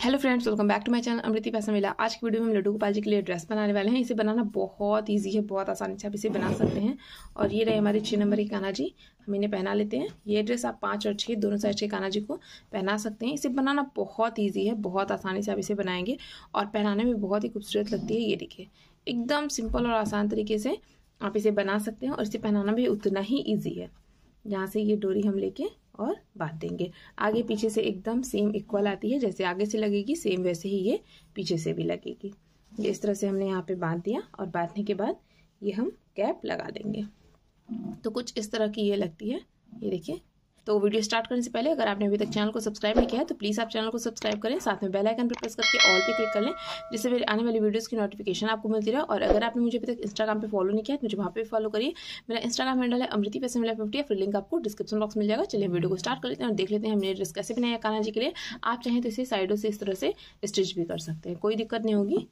hello friends welcome back to my channel अमृति पैसा मिला आज की वीडियो में हम लड्डू गोपाल जी के लिए ड्रेस बनाने वाले हैं इसे बनाना बहुत इजी है बहुत आसानी से आप इसे बना सकते हैं और ये रहे हमारे छः नंबर के काना जी हम इन्हें पहना लेते हैं ये ड्रेस आप पाँच और छः दोनों साइड के काना जी को पहना सकते हैं इसे बनाना बहुत ईजी है बहुत आसानी से आप इसे बनाएंगे और पहनाने में बहुत ही खूबसूरत लगती है ये देखिए एकदम सिंपल और आसान तरीके से आप इसे बना सकते हैं और इसे पहनाना भी उतना ही ईजी है यहाँ से ये डोरी हम लेके और बांध देंगे आगे पीछे से एकदम सेम इक्वल आती है जैसे आगे से लगेगी सेम वैसे ही ये पीछे से भी लगेगी ये इस तरह से हमने यहाँ पे बांध दिया और बांधने के बाद ये हम कैप लगा देंगे तो कुछ इस तरह की ये लगती है ये देखिए तो वीडियो स्टार्ट करने से पहले अगर आपने अभी तक चैनल को सब्सक्राइब नहीं किया है तो प्लीज़ आप चैनल को सब्सक्राइब करें साथ में बेल आइकन पर प्रेस करके ऑल पे क्लिक कर लें जिससे मेरी आने वाली वीडियोज़ की नोटिफिकेशन आपको मिलती रहे और अगर आपने मुझे अभी तक इंस्टाग्राम पर फॉलो नहीं किया तो मुझे वहाँ पर फॉलो करिए मेरा इंस्टाग्राम हैंडल है अमृति पैसे मिला फिफ्टी फिर लिंक आपको डिस्क्रिप्शन बॉक्स मिल जाएगा चलिए वीडियो को स्टार्ट कर लेते हैं और देख लेते हैं हमने ड्रेस कैसे बनाया काना जी के लिए आप चाहें तो इसे साइडों से इस तरह से स्टिच भी कर सकते हैं कोई दिक्कत नहीं होगी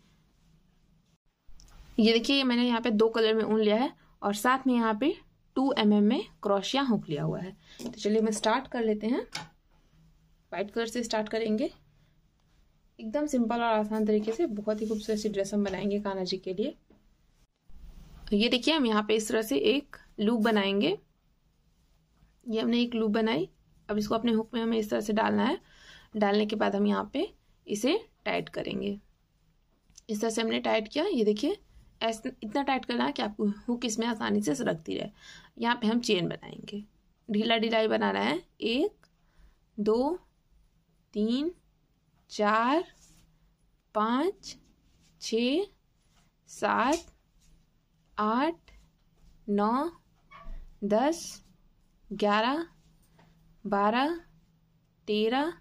ये देखिए मैंने यहाँ पे दो कलर में ऊन लिया है और साथ में यहाँ पे टू एम mm में क्रोशिया हुक लिया हुआ है तो चलिए मैं स्टार्ट कर लेते हैं वाइट कलर से स्टार्ट करेंगे एकदम सिंपल और आसान तरीके से बहुत ही खूबसूरत सी ड्रेस हम बनाएंगे कान्हा जी के लिए ये देखिए हम यहाँ पे इस तरह से एक लूप बनाएंगे ये हमने एक लूप बनाई अब इसको अपने हुक में हमें इस तरह से डालना है डालने के बाद हम यहाँ पे इसे टाइट करेंगे इस तरह से हमने टाइट किया ये देखिए ऐसा इतना टाइट करना कि आपको हुक इसमें आसानी से सरकती रहे यहाँ पे हम चेन बनाएंगे ढीला ढिलाई बनाना है एक दो तीन चार पाँच छ सात आठ नौ दस ग्यारह बारह तेरह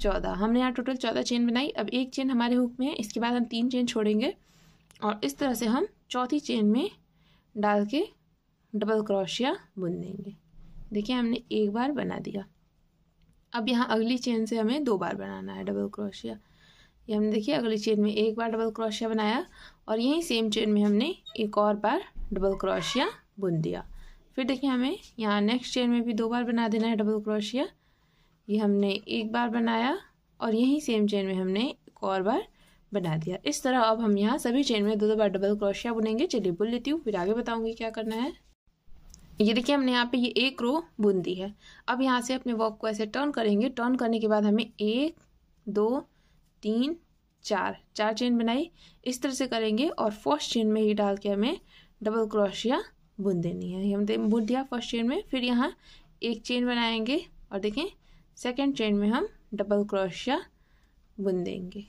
चौदह हमने यहाँ टोटल चौदह चेन बनाई अब एक चेन हमारे हुक में है इसके बाद हम तीन चेन छोड़ेंगे और इस तरह से हम चौथी चेन में डाल के डबल क्रोशिया बुन देंगे देखिए हमने एक बार बना दिया अब यहाँ अगली चेन से हमें दो बार बनाना है डबल क्रोशिया ये हमने देखिए अगली चेन में एक बार डबल क्रोशिया बनाया और यहीं सेम चेन में हमने एक और बार डबल क्रोशिया बुन दिया फिर देखिए हमें यहाँ नेक्स्ट चेन में भी दो बार बना देना है डबल क्रोशिया ये हमने एक बार बनाया और यहीं सेम चेन में हमने एक और बार बना दिया इस तरह अब हम यहाँ सभी चेन में दो दो बार डबल क्रोशिया बुनेंगे चलिए बुन लेती हूँ फिर आगे बताऊँगी क्या करना है ये देखिए हमने यहाँ पे ये एक रो बुन दी है अब यहाँ से अपने वर्क को ऐसे टर्न करेंगे टर्न करने के बाद हमें एक दो तीन चार चार चेन बनाई इस तरह से करेंगे और फर्स्ट चेन में ही डाल के हमें डबल क्रोशिया बुन देनी है हमने बुन दिया फर्स्ट चेन में फिर यहाँ एक चेन बनाएंगे और देखें सेकेंड चेन में हम डबल क्रोशिया बुन देंगे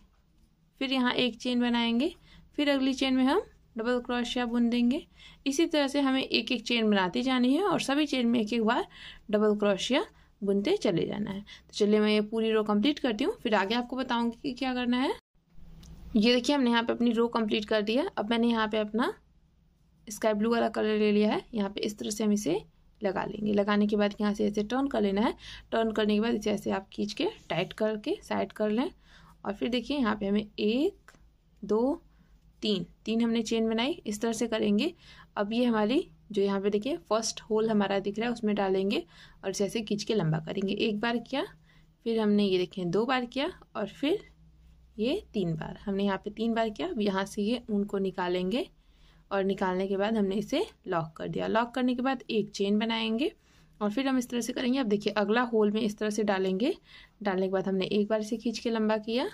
फिर यहाँ एक चेन बनाएंगे फिर अगली चेन में हम डबल क्रोशिया बुन देंगे इसी तरह से हमें एक एक चेन बनाती जानी है और सभी चेन में एक एक बार डबल क्रोशिया बुनते चले जाना है तो चलिए मैं ये पूरी रो कंप्लीट करती हूँ फिर आगे आपको बताऊँगी कि क्या करना है ये देखिए हमने यहाँ पे अपनी रो कंप्लीट कर दिया अब मैंने यहाँ पे अपना स्काई ब्लू वाला कलर ले लिया है यहाँ पे इस तरह से हम इसे लगा लेंगे लगाने के बाद यहाँ से ऐसे टर्न कर लेना है टर्न करने के बाद इसे ऐसे आप खींच के टाइट करके साइड कर लें और फिर देखिए यहाँ पे हमें एक दो तीन तीन हमने चेन बनाई इस तरह से करेंगे अब ये हमारी जो यहाँ पे देखिए फर्स्ट होल हमारा दिख रहा है उसमें डालेंगे और इसे ऐसे खींच के लंबा करेंगे एक बार किया फिर हमने ये देखें दो बार किया और फिर ये तीन बार हमने यहाँ पे तीन बार किया अब यहाँ से ये ऊन को निकालेंगे और निकालने के बाद हमने इसे लॉक कर दिया लॉक करने के बाद एक चेन बनाएंगे और फिर हम इस तरह से करेंगे अब देखिए अगला होल में इस तरह से डालेंगे डालने के बाद हमने एक बार से खींच के लंबा किया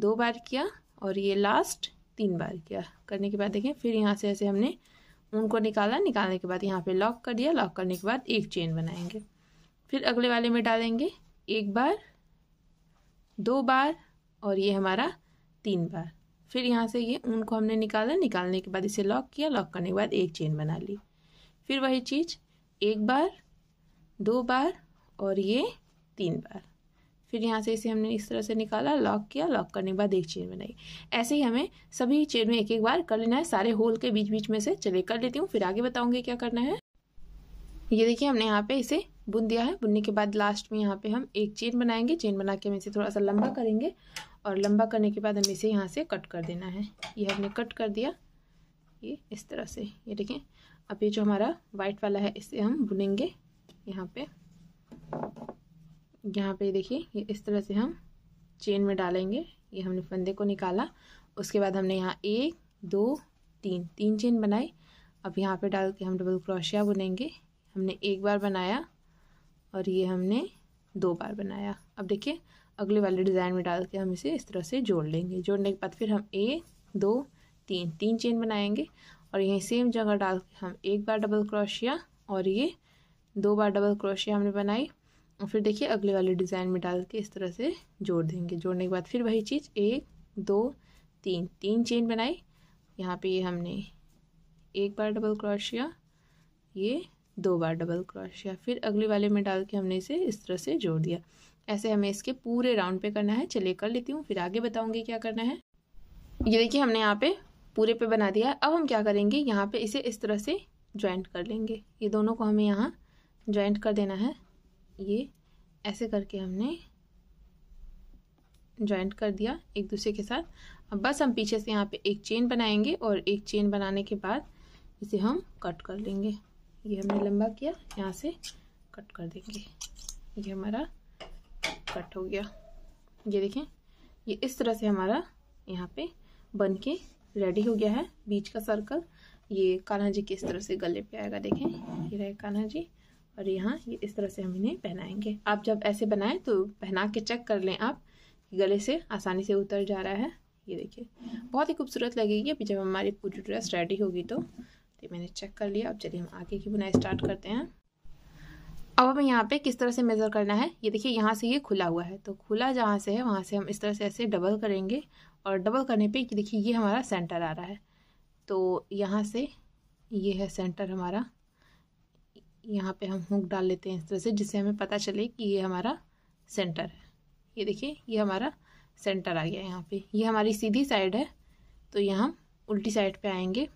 दो बार किया और ये लास्ट तीन बार किया करने के बाद देखें फिर यहाँ से ऐसे हमने ऊन को निकाला निकालने के बाद यहाँ पे लॉक कर दिया लॉक करने के बाद एक चेन बनाएंगे फिर अगले वाले में डालेंगे एक बार दो बार और ये हमारा तीन बार फिर यहाँ से ये ऊन को हमने निकाला निकालने के बाद इसे लॉक किया लॉक करने के बाद एक चेन बना ली फिर वही चीज़ एक बार दो बार और ये तीन बार फिर यहाँ से इसे हमने इस तरह से निकाला लॉक किया लॉक करने के बाद एक चेन बनाई ऐसे ही हमें सभी चेन में एक एक बार कर लेना है सारे होल के बीच बीच में से चले कर लेती हूँ फिर आगे बताऊँगी क्या करना है ये देखिए हमने यहाँ पे इसे बुन दिया है बुनने के बाद लास्ट में यहाँ पे हम एक चेन बनाएंगे चेन बना के हम इसे थोड़ा सा लंबा करेंगे और लंबा करने के बाद हम इसे यहाँ से कट कर देना है ये हमने कट कर दिया ये इस तरह से ये देखें अब ये जो हमारा वाइट वाला है इसे हम बुनेंगे यहाँ पे यहाँ पे देखिए ये इस तरह से हम चेन में डालेंगे ये हमने फंदे को निकाला उसके बाद हमने यहाँ एक दो तीन तीन चेन बनाई अब यहाँ पे डाल के हम डबल क्रोशिया बुनेंगे हमने एक बार बनाया और ये हमने दो बार बनाया अब देखिए अगले वाले डिज़ाइन में डाल के हम इसे इस तरह से जोड़ लेंगे जोड़ने के बाद फिर हम एक दो तीन तीन चेन बनाएंगे और यहीं सेम जगह डाल के हम एक बार डबल क्रोशिया और ये दो बार डबल क्रोशिया हमने बनाई और फिर देखिए अगले वाले डिज़ाइन में डाल के इस तरह से जोड़ देंगे जोड़ने के बाद फिर वही चीज़ एक दो तीन तीन चेन बनाई यहाँ पे ये हमने एक बार डबल क्रोशिया ये दो बार डबल क्रोशिया फिर अगले वाले में डाल के हमने इसे इस तरह से जोड़ दिया ऐसे हमें इसके पूरे राउंड पे करना है चलिए कर लेती हूँ फिर आगे बताऊँगी क्या करना है ये देखिए हमने यहाँ पे पूरे पे बना दिया अब हम क्या करेंगे यहाँ पे इसे इस तरह से ज्वाइंट कर लेंगे ये दोनों को हमें यहाँ जॉइंट कर देना है ये ऐसे करके हमने जॉइंट कर दिया एक दूसरे के साथ अब बस हम पीछे से यहाँ पे एक चेन बनाएंगे और एक चेन बनाने के बाद इसे हम कट कर लेंगे ये हमने लंबा किया यहाँ से कट कर देंगे ये हमारा कट हो गया ये देखें ये इस तरह से हमारा यहाँ पे बन के रेडी हो गया है बीच का सर्कल ये कान्हा जी किस तरह से गले पे आएगा देखें ये रहे कान्हा जी और यहाँ ये इस तरह से हम इन्हें पहनाएंगे आप जब ऐसे बनाएं तो पहना के चेक कर लें आप गले से आसानी से उतर जा रहा है ये देखिए बहुत ही खूबसूरत लगेगी अभी जब हमारी पूरी ड्रेस रेडी होगी तो तो मैंने चेक कर लिया अब चलिए हम आगे की बुनाई स्टार्ट करते हैं अब हमें यहाँ पे किस तरह से मेज़र करना है ये देखिए यहाँ से ये खुला हुआ है तो खुला जहाँ से है वहाँ से हम इस तरह से ऐसे डबल करेंगे और डबल करने पर देखिए ये हमारा सेंटर आ रहा है तो यहाँ से ये है सेंटर हमारा यहाँ पे हम हुक डाल लेते हैं इस तरह से जिससे हमें पता चले कि ये हमारा सेंटर है ये देखिए ये हमारा सेंटर आ गया यहाँ पे ये हमारी सीधी साइड है तो ये हम उल्टी साइड पे आएंगे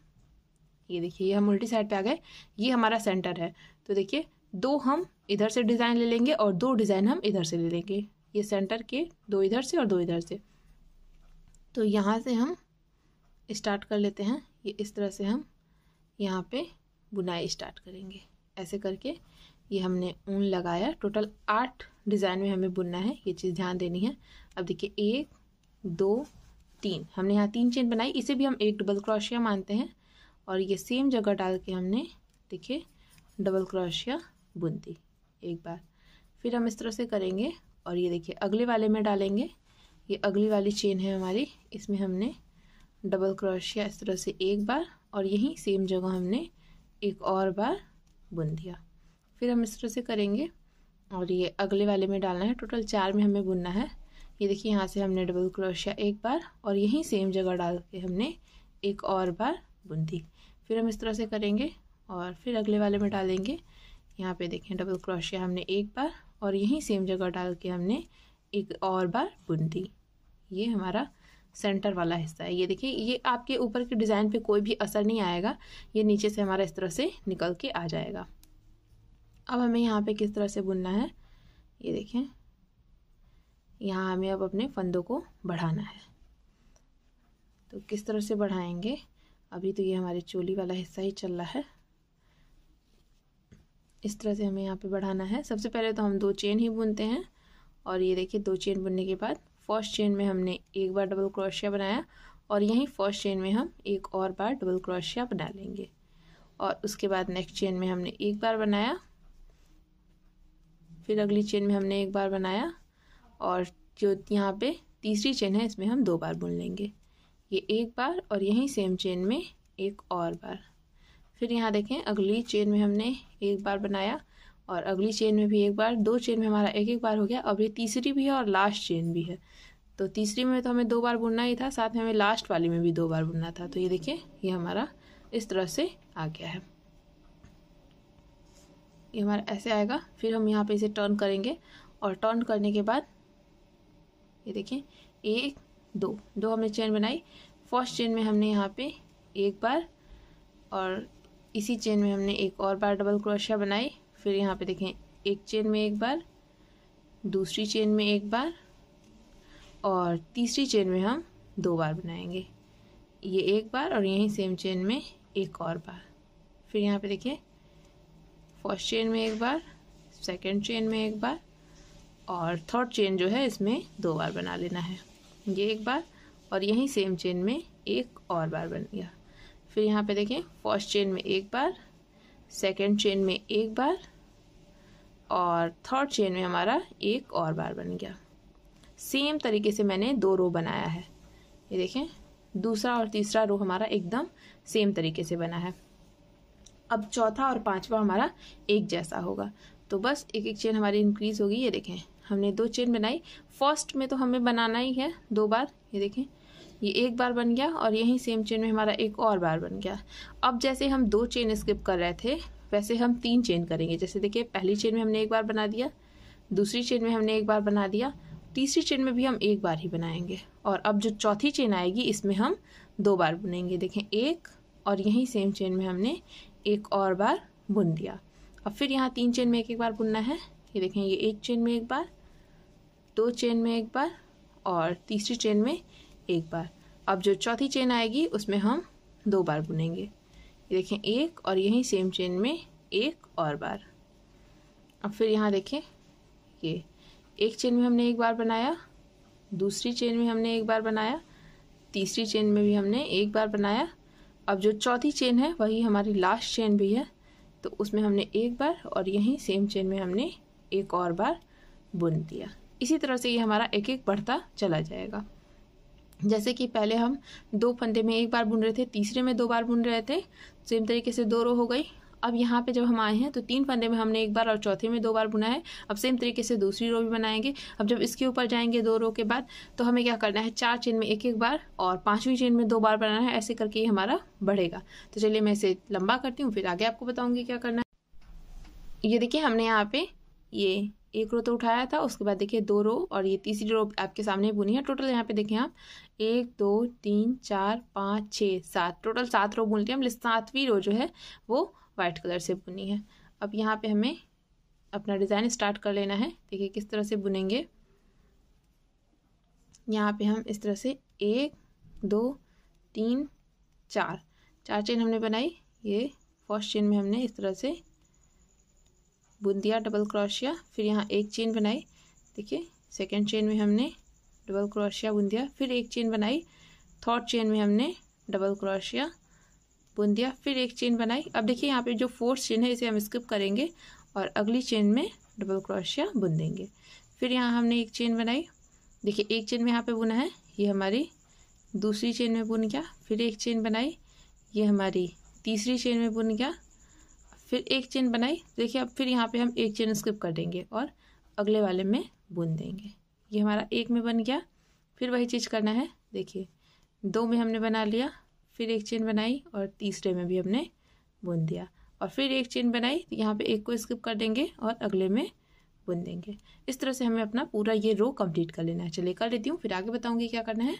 ये देखिए ये हम उल्टी साइड पे आ गए ये हमारा सेंटर है तो देखिए दो हम इधर से डिज़ाइन ले लेंगे और दो डिज़ाइन हम इधर से ले लेंगे ये सेंटर के दो इधर से और दो इधर से तो यहाँ से हम स्टार्ट कर लेते हैं ये इस तरह से हम यहाँ पे बुनाई स्टार्ट करेंगे ऐसे करके ये हमने ऊन लगाया टोटल आठ डिज़ाइन में हमें बुनना है ये चीज़ ध्यान देनी है अब देखिए एक दो तीन हमने यहाँ तीन चेन बनाई इसे भी हम एक डबल क्रोशिया मानते हैं और ये सेम जगह डाल के हमने देखिए डबल क्रोशिया बुन दी एक बार फिर हम इस तरह से करेंगे और ये देखिए अगले वाले में डालेंगे ये अगली वाली चेन है हमारी इसमें हमने डबल क्रोशिया इस तरह से एक बार और यहीं सेम जगह हमने एक और बार बुन दिया फिर हम इस तरह से करेंगे और ये अगले वाले में डालना है टोटल चार में हमें बुनना है ये देखिए यहाँ से हमने डबल क्रोशिया एक बार और यहीं सेम जगह डाल के हमने एक और बार बुन दी फिर हम इस तरह से करेंगे और फिर अगले वाले में डालेंगे यहाँ पे देखें डबल क्रोशिया हमने एक बार और यहीं सेम जगह डाल के हमने एक और बार बुन दी ये हमारा सेंटर वाला हिस्सा है ये देखिए ये आपके ऊपर के डिज़ाइन पे कोई भी असर नहीं आएगा ये नीचे से हमारा इस तरह से निकल के आ जाएगा अब हमें यहाँ पे किस तरह से बुनना है ये देखें यहाँ हमें अब अपने फंदों को बढ़ाना है तो किस तरह से बढ़ाएंगे अभी तो ये हमारे चोली वाला हिस्सा ही चल रहा है इस तरह से हमें यहाँ पे बढ़ाना है सबसे पहले तो हम दो चेन ही बुनते हैं और ये देखिए दो चेन बुनने के बाद फर्स्ट चेन में हमने एक बार डबल क्रोशिया बनाया और यहीं फर्स्ट चेन में हम एक और बार डबल क्रोशिया बना लेंगे और उसके बाद नेक्स्ट चेन में हमने एक बार बनाया फिर अगली चेन में हमने एक बार बनाया और जो यहाँ पे तीसरी चेन है इसमें हम दो बार बुन लेंगे ये एक बार और यहीं सेम चेन में एक और बार फिर यहाँ देखें अगली चेन में हमने एक बार बनाया और अगली चेन में भी एक बार दो चेन में हमारा एक एक बार हो गया अब ये तीसरी भी है और लास्ट चेन भी है तो तीसरी में तो हमें दो बार बुनना ही था साथ में हमें लास्ट वाली में भी दो बार बुनना था तो ये देखिए ये हमारा इस तरह से आ गया है ये हमारा ऐसे आएगा फिर हम यहाँ पे इसे टर्न करेंगे और टर्न करने के बाद ये देखिए एक दो दो हमने चेन बनाई फर्स्ट चेन में हमने यहाँ पे एक बार और इसी चेन में हमने एक और बार डबल क्रोशिया बनाई फिर यहाँ पे देखें एक चेन में एक बार दूसरी चेन में एक बार और तीसरी चेन में हम दो बार बनाएंगे ये एक बार और यहीं सेम चेन में एक और बार फिर यहाँ पे देखें फर्स्ट चेन में एक बार सेकंड चेन में एक बार और थर्ड चेन जो है इसमें दो बार बना लेना है ये एक बार और यहीं सेम चेन में एक और बार बन गया फिर यहाँ पे देखें फर्स्ट चेन में एक बार सेकंड चेन में एक बार और थर्ड चेन में हमारा एक और बार बन गया सेम तरीके से मैंने दो रो बनाया है ये देखें दूसरा और तीसरा रो हमारा एकदम सेम तरीके से बना है अब चौथा और पांचवा हमारा एक जैसा होगा तो बस एक एक चेन हमारी इंक्रीज होगी ये देखें हमने दो चेन बनाई फर्स्ट में तो हमें बनाना ही है दो बार ये देखें ये एक बार बन गया और यही सेम चेन में हमारा एक और बार बन गया अब जैसे हम दो चेन स्किप कर रहे थे वैसे हम तीन चेन करेंगे जैसे देखिए पहली चेन में हमने एक बार बना दिया दूसरी चेन में हमने एक बार बना दिया तीसरी चेन में भी हम एक बार ही बनाएंगे और अब जो चौथी चेन आएगी इसमें हम दो बार बुनेंगे देखें एक और यहीं सेम चेन में हमने एक और बार बुन दिया अब फिर यहाँ तीन चेन में एक एक बार बुनना है ये देखें ये एक चेन में एक बार दो चेन में एक बार और तीसरी चेन में एक बार अब जो चौथी चेन आएगी उसमें हम दो बार बुनेंगे ये देखें एक और यहीं सेम चेन में एक और बार अब फिर यहाँ देखें ये एक चेन में हमने एक बार बनाया दूसरी चेन में हमने एक बार बनाया तीसरी चेन में भी हमने एक बार बनाया अब जो चौथी चेन है वही हमारी लास्ट चेन भी है तो उसमें हमने एक बार और यहीं सेम चेन में हमने एक और बार बुन दिया इसी तरह से ये हमारा एक एक बढ़ता चला जाएगा जैसे कि पहले हम दो फंदे में एक बार बुन रहे थे तीसरे में दो बार बुन रहे थे सेम तरीके से दो रो हो गई अब यहाँ पे जब हम आए हैं तो तीन फंदे में हमने एक बार और चौथे में दो बार बुना है अब सेम तरीके से दूसरी रो भी बनाएंगे अब जब इसके ऊपर जाएंगे दो रो के बाद तो हमें क्या करना है चार चेन में एक एक बार और पांचवी चेन में दो बार बनाना है ऐसे करके हमारा बढ़ेगा तो चलिए मैं इसे लंबा करती हूँ फिर आगे आपको बताऊँगी क्या करना है ये देखिए हमने यहाँ पे ये एक रो तो उठाया था उसके बाद देखिए दो रो और ये तीसरी रो आपके सामने बुनी है टोटल यहाँ पे देखें आप एक दो तीन चार पाँच छः सात टोटल सात रो बुन लिया हम मतलब सातवीं रो जो है वो वाइट कलर से बुनी है अब यहाँ पे हमें अपना डिज़ाइन स्टार्ट कर लेना है देखिए किस तरह से बुनेंगे यहाँ पे हम इस तरह से एक दो तीन चार चार चेन हमने बनाई ये फर्स्ट चेन में हमने इस तरह से बुंदिया डबल क्रोशिया फिर यहाँ एक चेन बनाई देखिए सेकेंड चेन में हमने डबल क्रोशिया बुंदिया फिर एक चेन बनाई थर्ड चेन में हमने डबल क्रोशिया बुन दिया फिर एक चेन बनाई अब देखिए यहाँ पे जो फोर्थ चेन है इसे हम स्किप करेंगे और अगली चेन में डबल क्रोशिया बुन देंगे फिर यहाँ हमने एक चेन बनाई देखिए एक चेन में यहाँ पे बुना है ये हमारी दूसरी चेन में बुन गया फिर एक चेन बनाई ये हमारी तीसरी चेन में बुन गया फिर एक चेन बनाई देखिए अब फिर यहाँ पे हम एक चेन स्किप कर देंगे और अगले वाले में बुन देंगे ये हमारा एक में बन गया फिर वही चीज़ करना है देखिए दो में हमने बना लिया फिर एक चेन बनाई और तीसरे में भी हमने बुन दिया और फिर एक चेन बनाई तो यहाँ पे एक को स्किप कर देंगे और अगले में बुन देंगे इस तरह से हमें अपना पूरा ये रो कंप्लीट कर लेना है चलिए कर लेती हूँ फिर आगे बताऊँगी क्या करना है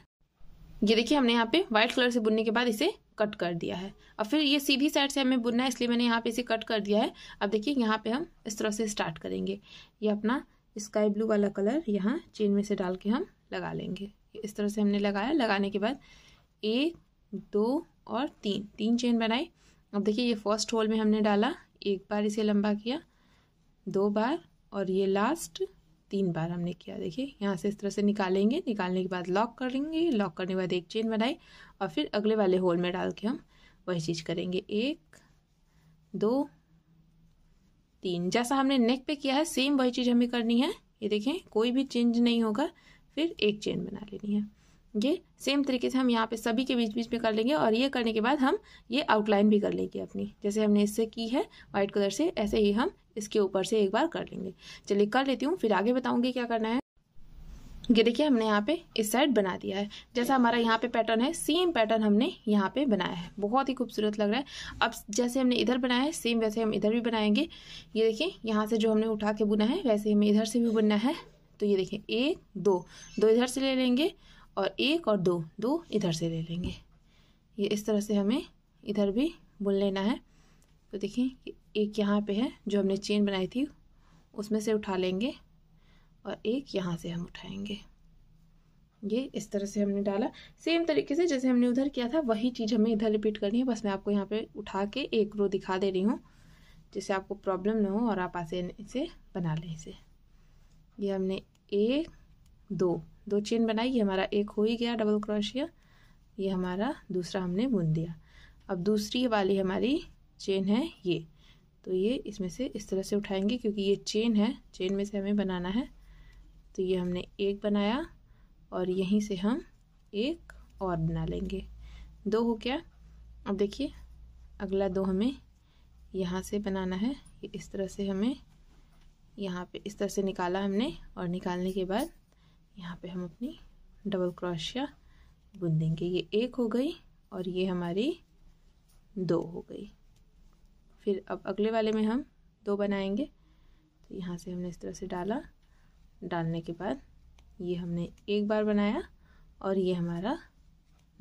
ये देखिए हमने यहाँ पे व्हाइट कलर से बुनने के बाद इसे कट कर दिया है अब फिर ये सीधी साइड से हमें बुनना है इसलिए मैंने यहाँ पे इसे कट कर दिया है अब देखिए यहाँ पे हम इस तरह से स्टार्ट करेंगे ये अपना स्काई ब्लू वाला कलर यहाँ चेन में से डाल के हम लगा लेंगे इस तरह से हमने लगाया लगाने के बाद एक दो और तीन तीन चेन बनाई अब देखिए ये फर्स्ट होल में हमने डाला एक बार इसे लंबा किया दो बार और ये लास्ट तीन बार हमने किया देखिए यहाँ से इस तरह से निकालेंगे निकालने के बाद लॉक करेंगे लॉक करने के बाद एक चेन बनाई और फिर अगले वाले होल में डाल के हम वही चीज़ करेंगे एक दो तीन जैसा हमने नेक पे किया है सेम वही चीज़ हमें करनी है ये देखें कोई भी चेंज नहीं होगा फिर एक चेन बना लेनी है ये सेम तरीके से हम यहाँ पे सभी के बीच बीच में कर लेंगे और ये करने के बाद हम ये आउटलाइन भी कर लेंगे अपनी जैसे हमने इससे की है वाइट कलर से ऐसे ही हम इसके ऊपर से एक बार कर लेंगे चलिए कर लेती हूँ फिर आगे बताऊँगी क्या करना है ये देखिए हमने यहाँ पे इस साइड बना दिया है जैसा हमारा यहाँ पे पैटर्न है सेम पैटर्न हमने यहाँ पे बनाया है बहुत ही खूबसूरत लग रहा है अब जैसे हमने इधर बनाया है सेम वैसे हम इधर भी बनाएंगे ये देखिए यहाँ से जो हमने उठा के बुना है वैसे हमें इधर से भी बुनना है तो ये देखिए एक दो दो इधर से ले लेंगे और एक और दो दो इधर से ले लेंगे ये इस तरह से हमें इधर भी बुन लेना है तो देखिए एक यहाँ पे है जो हमने चेन बनाई थी उसमें से उठा लेंगे और एक यहाँ से हम उठाएंगे ये इस तरह से हमने डाला सेम तरीके से जैसे हमने उधर किया था वही चीज़ हमें इधर रिपीट करनी है बस मैं आपको यहाँ पे उठा के एक रो दिखा दे रही हूँ जिससे आपको प्रॉब्लम ना हो और आप आसे इसे बना लें इसे ये हमने एक दो दो चेन बनाई ये हमारा एक हो ही गया डबल क्रोशिया ये हमारा दूसरा हमने बुन दिया अब दूसरी वाली हमारी चेन है ये तो ये इसमें से इस तरह से उठाएंगे क्योंकि ये चेन है चेन में से हमें बनाना है तो ये हमने एक बनाया और यहीं से हम एक और बना लेंगे दो हो गया अब देखिए अगला दो हमें यहाँ से बनाना है इस तरह से हमें यहाँ पे इस तरह से निकाला हमने और निकालने के बाद यहाँ पे हम अपनी डबल क्रोशिया बुन देंगे ये एक हो गई और ये हमारी दो हो गई फिर अब अगले वाले में हम दो बनाएंगे तो यहाँ से हमने इस तरह से डाला डालने के बाद ये हमने एक बार बनाया और ये हमारा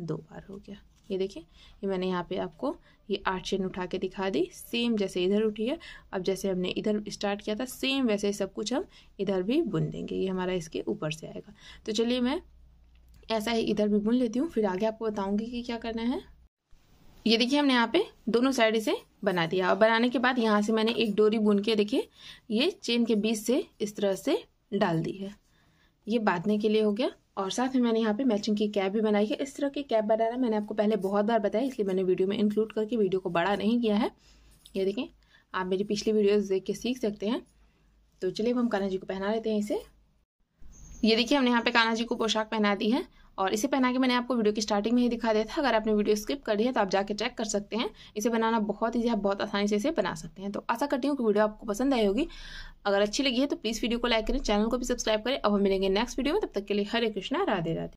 दो बार हो गया ये देखिए ये मैंने यहाँ पे आपको ये आठ चेन उठा के दिखा दी सेम जैसे इधर उठी है अब जैसे हमने इधर स्टार्ट किया था सेम वैसे सब कुछ हम इधर भी बुन देंगे ये हमारा इसके ऊपर से आएगा तो चलिए मैं ऐसा ही इधर भी बुन लेती हूँ फिर आगे आपको बताऊँगी कि क्या करना है ये देखिए हमने यहाँ पे दोनों साइड इसे बना दिया और बनाने के बाद यहाँ से मैंने एक डोरी बुन के देखिए ये चेन के बीच से इस तरह से डाल दी है ये बांधने के लिए हो गया और साथ में मैंने यहाँ पे मैचिंग की कैप भी बनाई है इस तरह की कैप बनाना मैंने आपको पहले बहुत बार बताया इसलिए मैंने वीडियो में इंक्लूड करके वीडियो को बड़ा नहीं किया है ये देखें आप मेरी पिछली वीडियोस देख के सीख सकते हैं तो चलिए अब हम कान्हा जी को पहना लेते हैं इसे ये देखिए हमने यहाँ पे कान्हा जी को पोशाक पहना दी है और इसे पहना के मैंने आपको वीडियो की स्टार्टिंग में ही दिखा दिया था अगर आपने वीडियो स्किप कर दी है तो आप जाके चेक कर सकते हैं इसे बनाना बहुत ही आप बहुत आसानी से इसे बना सकते हैं तो आशा करती हूँ कि वीडियो आपको पसंद आई होगी अगर अच्छी लगी है तो प्लीज़ वीडियो को लाइक करें चैनल को भी सब्सक्राइब करें अब हम मिलेंगे नेक्स्ट वीडियो में तब तक के लिए हरे कृष्णा राधे राधे